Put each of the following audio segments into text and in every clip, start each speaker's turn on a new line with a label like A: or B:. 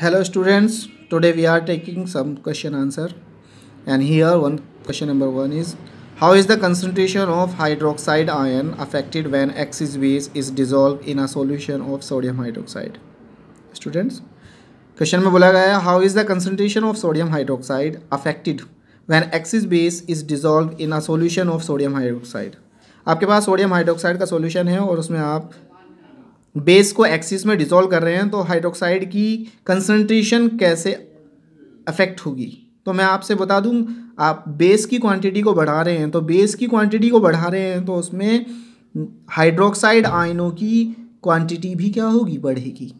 A: hello students today we are taking some question answer and here one question number one is how is the concentration of hydroxide ion affected when axis base is dissolved in a solution of sodium hydroxide students question में बोला गया है how is the concentration of sodium hydroxide affected when excess base is dissolved in a solution of sodium hydroxide आपके पास sodium hydroxide का solution है और उसमें आप बेस को एक्सिस में डिजोल्व कर रहे हैं तो हाइड्रोक्साइड की कंसनट्रेशन कैसे अफेक्ट होगी तो मैं आपसे बता दूं आप बेस की क्वांटिटी को बढ़ा रहे हैं तो बेस की क्वांटिटी को बढ़ा रहे हैं तो उसमें हाइड्रोक्साइड आयनों की क्वांटिटी भी क्या होगी बढ़ेगी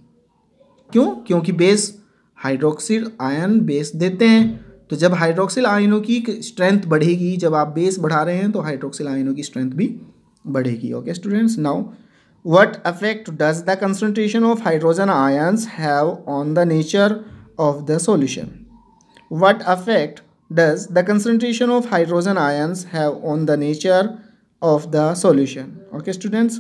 A: क्यों क्योंकि बेस हाइड्रोक्सिल आयन बेस देते हैं तो जब हाइड्रोक्सिल आयनों की स्ट्रेंथ बढ़ेगी जब आप बेस बढ़ा रहे हैं तो हाइड्रोक्सिल आयनों की स्ट्रेंथ भी बढ़ेगी okay students now What effect does the concentration of hydrogen ions have on the nature of the solution? What effect does the concentration of hydrogen ions have on the nature of the solution? Okay students,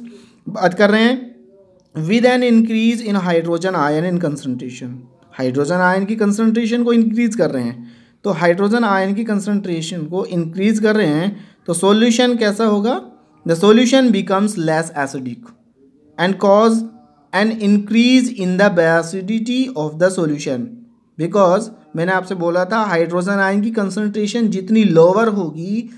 A: बात कर रहे हैं with an increase in hydrogen ion in concentration hydrogen ion की concentration को increase कर रहे हैं तो हाइड्रोजन आयन की कंसनट्रेशन को इंक्रीज कर रहे हैं तो सॉल्यूशन कैसा होगा the solution becomes less acidic and cause an increase in the basicity of the solution because मैंने आपसे बोला था हाइड्रोजन आयन की कंसनट्रेशन जितनी लोअर होगी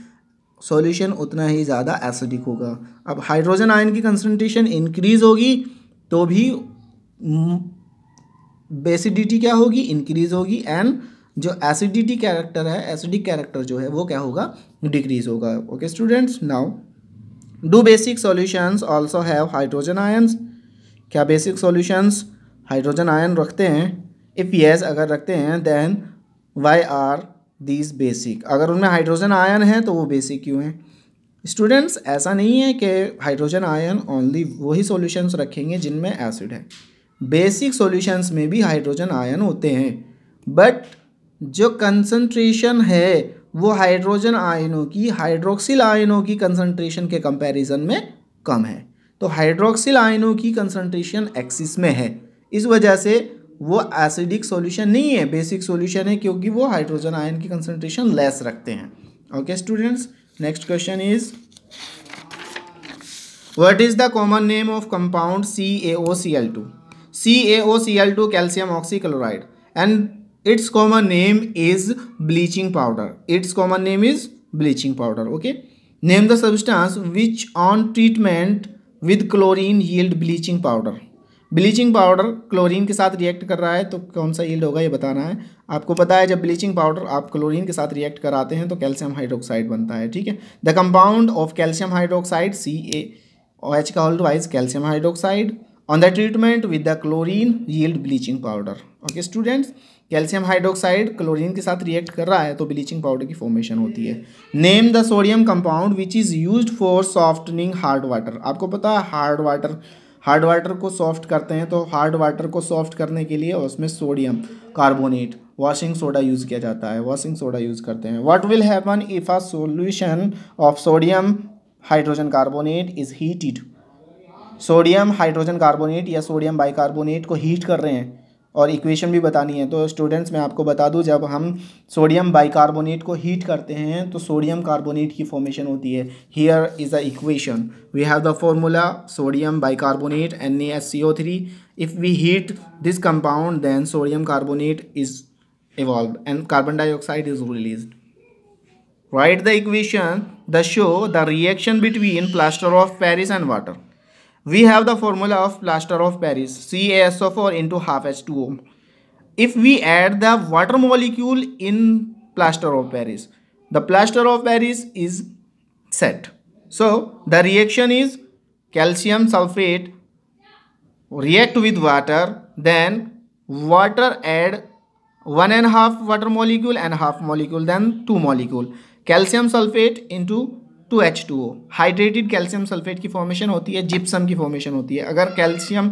A: सॉल्यूशन उतना ही ज़्यादा एसिडिक होगा अब हाइड्रोजन आयन की कंसनट्रेशन इंक्रीज होगी तो भी बेसिडिटी क्या होगी इंक्रीज होगी एंड जो एसिडिटी कैरेक्टर है एसिडिक कैरेक्टर जो है वो क्या होगा डिक्रीज होगा okay students now Do basic solutions also have hydrogen ions? क्या basic solutions hydrogen ion रखते हैं If yes अगर रखते हैं then why are these basic? अगर उनमें hydrogen ion है तो वो basic क्यों हैं स्टूडेंट्स ऐसा नहीं है कि हाइड्रोजन आयन ओनली वही सॉल्यूशंस रखेंगे जिनमें एसिड है बेसिक सॉल्यूशंस में भी हाइड्रोजन आयन होते हैं बट जो कंसंट्रेशन है वो हाइड्रोजन आयनों की हाइड्रोक्सिल आयनों की कंसनट्रेशन के कंपैरिजन में कम है तो हाइड्रोक्सिल आयनों की कंसनट्रेशन एक्सिस में है इस वजह से वो एसिडिक सॉल्यूशन नहीं है बेसिक सॉल्यूशन है क्योंकि वो हाइड्रोजन आयन की कंसनट्रेशन लेस रखते हैं okay students next question is what is the common name of compound C A O C L two C A O C L two calcium oxychloride and its common name is bleaching powder its common name is bleaching powder okay name the substance which on treatment with chlorine yield bleaching powder bleaching powder chlorine के साथ react कर रहा है तो कौन सा yield होगा ये बताना है आपको पता है जब ब्लीचिंग पाउडर आप क्लोरीन के साथ रिएक्ट कराते हैं तो कैल्शियम हाइड्रोक्साइड बनता है ठीक है the compound of calcium hydroxide C A O H का hold wise calcium hydroxide on the treatment with the chlorine yield bleaching powder okay students calcium hydroxide chlorine के साथ रिएक्ट कर रहा है तो ब्लीचिंग पाउडर की फॉर्मेशन होती है name the sodium compound which is use for softening hard water आपको पता है हार्ड वाटर हार्ड वाटर को सॉफ्ट करते हैं तो हार्ड वाटर को सॉफ्ट करने के लिए उसमें sodium carbonate washing soda use किया जाता है वॉशिंग सोडा यूज़ करते हैं what will happen if a solution of sodium hydrogen carbonate is heated sodium hydrogen carbonate या सोडियम बाइकार्बोनेट को हीट कर रहे हैं और इक्वेशन भी बतानी है तो स्टूडेंट्स मैं आपको बता दूं जब हम सोडियम बाइकार्बोनेट को हीट करते हैं तो सोडियम कार्बोनेट की फॉर्मेशन होती है here is a equation we have the formula sodium bicarbonate N S three if we heat this compound then sodium carbonate is evolve and carbon dioxide is release write the equation the show the reaction between plaster of Paris and water We have the formula of plaster of Paris, CaSO4 into half H2O. If we add the water molecule in plaster of Paris, the plaster of Paris is set. So, the reaction is calcium sulfate react with water, then water add one and half water molecule and half molecule, then two molecule. Calcium sulfate into two H two O hydrated calcium sulphate की formation होती है gypsum की formation होती है अगर calcium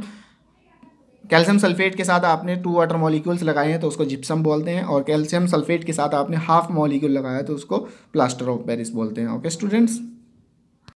A: calcium sulphate के साथ आपने टू वाटर मॉलिक्यूल्स लगाए हैं तो उसको जिप्सम बोलते हैं और कैल्शियम सल्फेट के साथ आपने हाफ मॉलिक्यूल लगाया तो उसको प्लास्टर ऑफ पेरिस बोलते हैं ओके स्टूडेंट्स